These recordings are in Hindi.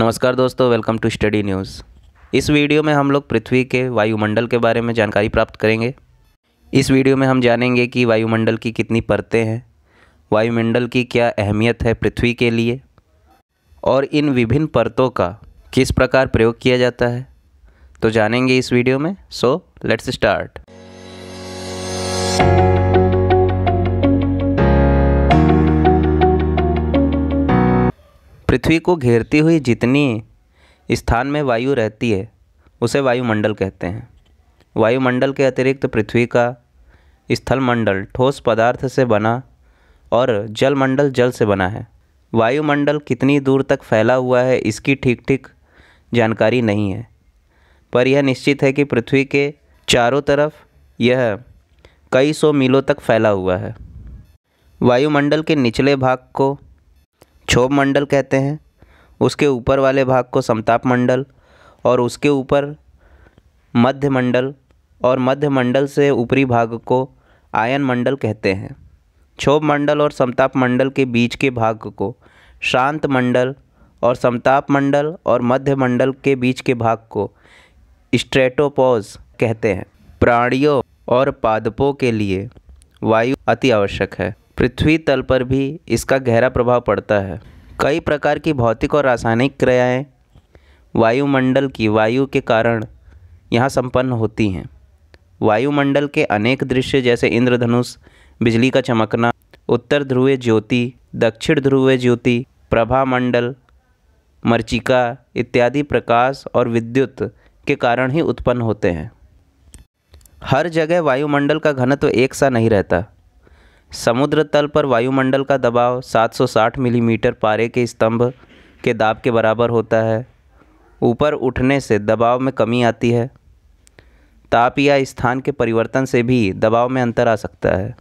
नमस्कार दोस्तों वेलकम टू स्टडी न्यूज़ इस वीडियो में हम लोग पृथ्वी के वायुमंडल के बारे में जानकारी प्राप्त करेंगे इस वीडियो में हम जानेंगे कि वायुमंडल की कितनी परतें हैं वायुमंडल की क्या अहमियत है पृथ्वी के लिए और इन विभिन्न परतों का किस प्रकार प्रयोग किया जाता है तो जानेंगे इस वीडियो में सो लेट्स स्टार्ट पृथ्वी को घेरती हुई जितनी स्थान में वायु रहती है उसे वायुमंडल कहते हैं वायुमंडल के अतिरिक्त पृथ्वी का स्थलमंडल ठोस पदार्थ से बना और जलमंडल जल से बना है वायुमंडल कितनी दूर तक फैला हुआ है इसकी ठीक ठीक जानकारी नहीं है पर यह निश्चित है कि पृथ्वी के चारों तरफ यह कई सौ मीलों तक फैला हुआ है वायुमंडल के निचले भाग को क्षोभ मंडल कहते हैं उसके ऊपर वाले भाग को समताप मंडल और उसके ऊपर मध्य मंडल और मध्य मंडल से ऊपरी भाग को आयन मंडल कहते हैं क्षोभ मंडल और समताप मंडल के बीच के भाग को शांत मंडल और समताप मंडल और मध्य मंडल के बीच के भाग को स्ट्रेटोपोज कहते हैं प्राणियों और पादपों के लिए वायु अति आवश्यक है पृथ्वी तल पर भी इसका गहरा प्रभाव पड़ता है कई प्रकार की भौतिक और रासायनिक क्रियाएं वायुमंडल की वायु के कारण यहाँ संपन्न होती हैं वायुमंडल के अनेक दृश्य जैसे इंद्रधनुष बिजली का चमकना उत्तर ध्रुवीय ज्योति दक्षिण ध्रुवीय ज्योति प्रभा मंडल मर्चिका इत्यादि प्रकाश और विद्युत के कारण ही उत्पन्न होते हैं हर जगह वायुमंडल का घनत्व एक सा नहीं रहता समुद्र तल पर वायुमंडल का दबाव 760 मिलीमीटर पारे के स्तंभ के दाब के बराबर होता है ऊपर उठने से दबाव में कमी आती है ताप या स्थान के परिवर्तन से भी दबाव में अंतर आ सकता है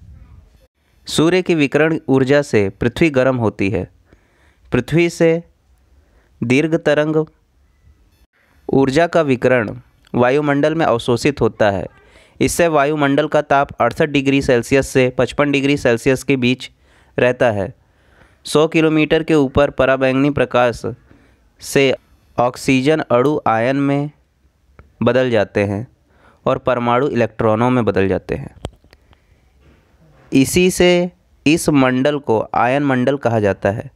सूर्य की विकरण ऊर्जा से पृथ्वी गर्म होती है पृथ्वी से दीर्घ तरंग ऊर्जा का विकरण वायुमंडल में अवशोषित होता है इससे वायुमंडल का ताप अड़सठ डिग्री सेल्सियस से पचपन डिग्री सेल्सियस के बीच रहता है सौ किलोमीटर के ऊपर पराबैंगनी प्रकाश से ऑक्सीजन अड़ु आयन में बदल जाते हैं और परमाणु इलेक्ट्रॉनों में बदल जाते हैं इसी से इस मंडल को आयन मंडल कहा जाता है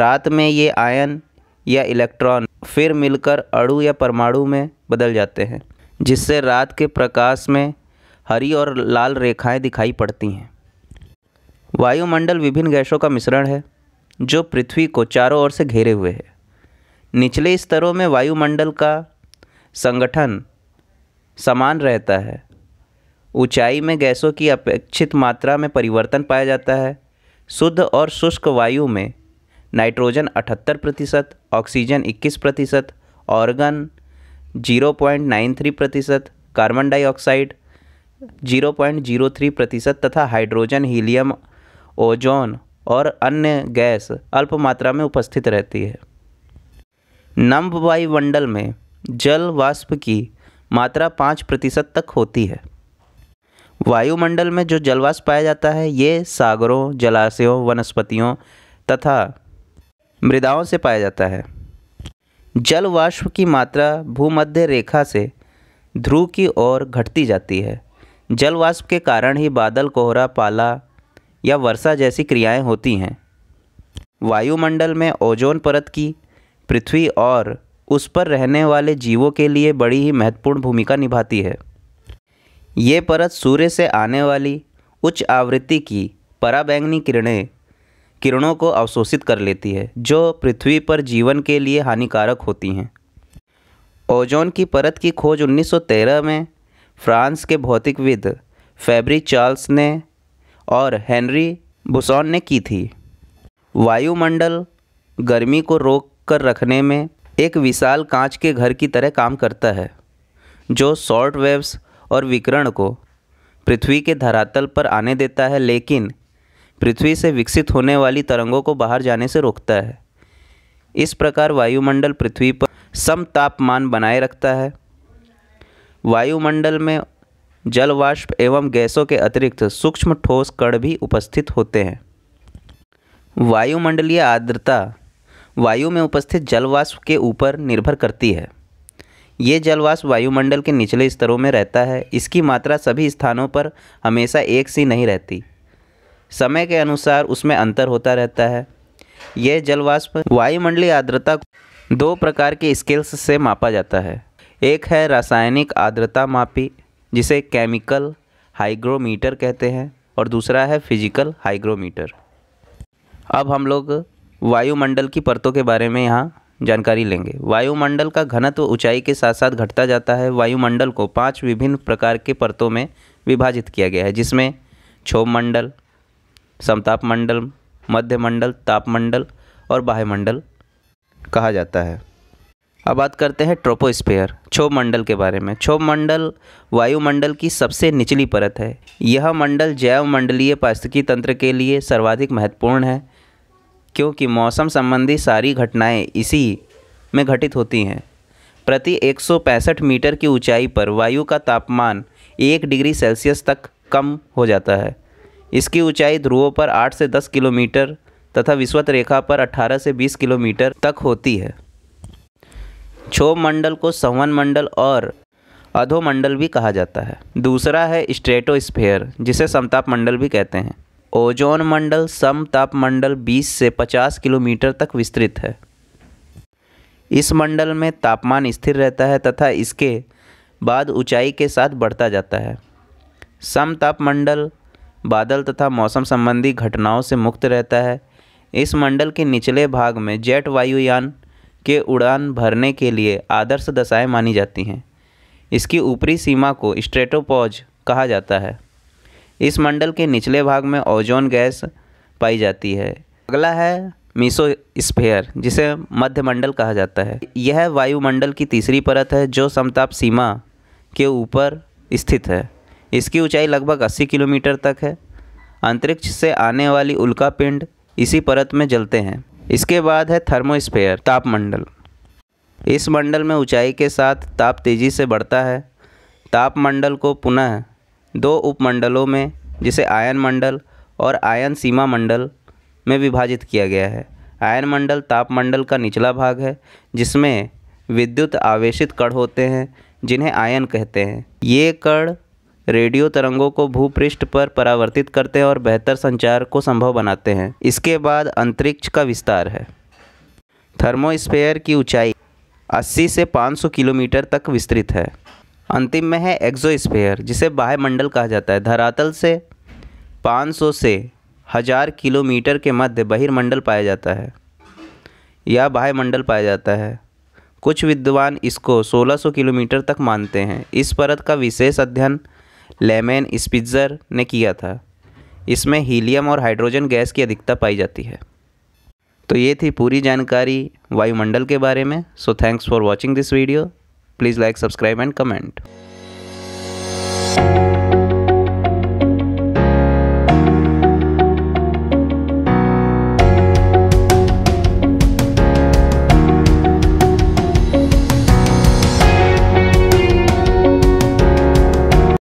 रात में ये आयन या इलेक्ट्रॉन फिर मिलकर अड़ु या परमाणु में बदल जाते हैं जिससे रात के प्रकाश में हरी और लाल रेखाएं दिखाई पड़ती हैं वायुमंडल विभिन्न गैसों का मिश्रण है जो पृथ्वी को चारों ओर से घेरे हुए है निचले स्तरों में वायुमंडल का संगठन समान रहता है ऊंचाई में गैसों की अपेक्षित मात्रा में परिवर्तन पाया जाता है शुद्ध और शुष्क वायु में नाइट्रोजन 78 प्रतिशत ऑक्सीजन 21 प्रतिशत argon zero point nine three प्रतिशत carbon dioxide zero point zero three प्रतिशत तथा हाइड्रोजन हीलियम ओजोन और अन्य गैस अल्प मात्रा में उपस्थित रहती है नम वायुमंडल में जल वाष्प की मात्रा पाँच प्रतिशत तक होती है वायुमंडल में जो जलवाष्प पाया जाता है ये सागरों जलाशयों वनस्पतियों तथा मृदाओं से पाया जाता है जल वाष्प की मात्रा भूमध्य रेखा से ध्रुव की ओर घटती जाती है जल वाष्प के कारण ही बादल कोहरा पाला या वर्षा जैसी क्रियाएं होती हैं वायुमंडल में ओजोन परत की पृथ्वी और उस पर रहने वाले जीवों के लिए बड़ी ही महत्वपूर्ण भूमिका निभाती है ये परत सूर्य से आने वाली उच्च आवृत्ति की पराबैंगनी किरणें किरणों को अवशोषित कर लेती है जो पृथ्वी पर जीवन के लिए हानिकारक होती हैं ओजोन की परत की खोज 1913 में फ्रांस के भौतिकविद फैब्री चार्ल्स ने और हेनरी बुसॉन ने की थी वायुमंडल गर्मी को रोक कर रखने में एक विशाल कांच के घर की तरह काम करता है जो शॉर्ट वेव्स और विकिरण को पृथ्वी के धरातल पर आने देता है लेकिन पृथ्वी से विकसित होने वाली तरंगों को बाहर जाने से रोकता है इस प्रकार वायुमंडल पृथ्वी पर सम तापमान बनाए रखता है वायुमंडल में जलवाष्प एवं गैसों के अतिरिक्त सूक्ष्म ठोस कण भी उपस्थित होते हैं वायुमंडलीय आर्द्रता वायु में उपस्थित जलवाष्प के ऊपर निर्भर करती है ये जलवाष्प वायुमंडल के निचले स्तरों में रहता है इसकी मात्रा सभी स्थानों पर हमेशा एक सी नहीं रहती समय के अनुसार उसमें अंतर होता रहता है यह जलवाष्प वायुमंडलीय आर्द्रता दो प्रकार के स्केल्स से मापा जाता है एक है रासायनिक आर्द्रता मापी जिसे केमिकल हाइग्रोमीटर कहते हैं और दूसरा है फिजिकल हाइग्रोमीटर अब हम लोग वायुमंडल की परतों के बारे में यहाँ जानकारी लेंगे वायुमंडल का घनत्व ऊंचाई के साथ साथ घटता जाता है वायुमंडल को पांच विभिन्न प्रकार के परतों में विभाजित किया गया है जिसमें क्षोभमंडल समताप मंडल मध्य मंडल तापमंडल और बाह्यमंडल कहा जाता है अब बात करते हैं ट्रोपोस्फेयर क्षोभ मंडल के बारे में क्षोभ मंडल वायुमंडल की सबसे निचली परत है यह मंडल जैव मंडलीय पास्तिकी तंत्र के लिए सर्वाधिक महत्वपूर्ण है क्योंकि मौसम संबंधी सारी घटनाएं इसी में घटित होती हैं प्रति 165 मीटर की ऊंचाई पर वायु का तापमान एक डिग्री सेल्सियस तक कम हो जाता है इसकी ऊंचाई ध्रुवों पर 8 से 10 किलोमीटर तथा विश्वत रेखा पर 18 से 20 किलोमीटर तक होती है क्षोभ मंडल को संवन मंडल और अधोमंडल भी कहा जाता है दूसरा है स्ट्रेटोस्फेयर जिसे समताप मंडल भी कहते हैं ओजोन मंडल समताप मंडल 20 से 50 किलोमीटर तक विस्तृत है इस मंडल में तापमान स्थिर रहता है तथा इसके बाद ऊंचाई के साथ बढ़ता जाता है समताप मंडल बादल तथा मौसम संबंधी घटनाओं से मुक्त रहता है इस मंडल के निचले भाग में जेट वायुयान के उड़ान भरने के लिए आदर्श दशाएं मानी जाती हैं इसकी ऊपरी सीमा को स्ट्रेटोपॉज कहा जाता है इस मंडल के निचले भाग में ओजोन गैस पाई जाती है अगला है मीसो स्पेयर जिसे मध्यमंडल कहा जाता है यह वायुमंडल की तीसरी परत है जो समताप सीमा के ऊपर स्थित है इसकी ऊंचाई लगभग 80 किलोमीटर तक है अंतरिक्ष से आने वाली उल्का पिंड इसी परत में जलते हैं इसके बाद है थर्मोस्फेयर तापमंडल इस मंडल में ऊंचाई के साथ ताप तेज़ी से बढ़ता है तापमंडल को पुनः दो उपमंडलों में जिसे आयन मंडल और आयन सीमा मंडल में विभाजित किया गया है आयन मंडल तापमंडल का निचला भाग है जिसमें विद्युत आवेशित कण होते हैं जिन्हें आयन कहते हैं ये कण रेडियो तरंगों को भूपृष्ठ पर परावर्तित करते हैं और बेहतर संचार को संभव बनाते हैं इसके बाद अंतरिक्ष का विस्तार है थर्मोस्फेयर की ऊंचाई 80 से 500 किलोमीटर तक विस्तृत है अंतिम में है एक्जोस्फेयर जिसे बाह्यमंडल कहा जाता है धरातल से 500 से हज़ार किलोमीटर के मध्य बहिर्मंडल पाया जाता है या बाह्यमंडल पाया जाता है कुछ विद्वान इसको 1600 किलोमीटर तक मानते हैं इस परत का विशेष अध्ययन लेमेन स्पिजर ने किया था इसमें हीलियम और हाइड्रोजन गैस की अधिकता पाई जाती है तो ये थी पूरी जानकारी वायुमंडल के बारे में so thanks for watching this video please like subscribe and comment